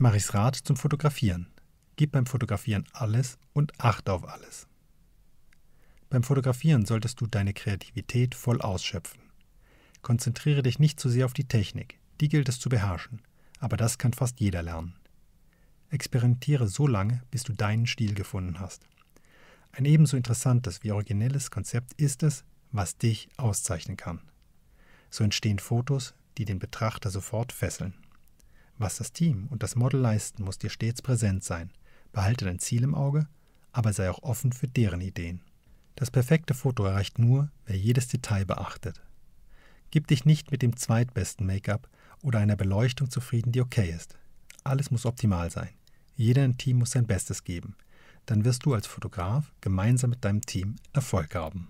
Maris Rat zum Fotografieren. Gib beim Fotografieren alles und achte auf alles. Beim Fotografieren solltest du deine Kreativität voll ausschöpfen. Konzentriere dich nicht zu sehr auf die Technik, die gilt es zu beherrschen, aber das kann fast jeder lernen. Experimentiere so lange, bis du deinen Stil gefunden hast. Ein ebenso interessantes wie originelles Konzept ist es, was dich auszeichnen kann. So entstehen Fotos, die den Betrachter sofort fesseln. Was das Team und das Model leisten, muss dir stets präsent sein. Behalte dein Ziel im Auge, aber sei auch offen für deren Ideen. Das perfekte Foto erreicht nur, wer jedes Detail beachtet. Gib dich nicht mit dem zweitbesten Make-up oder einer Beleuchtung zufrieden, die okay ist. Alles muss optimal sein. Jeder im Team muss sein Bestes geben. Dann wirst du als Fotograf gemeinsam mit deinem Team Erfolg haben.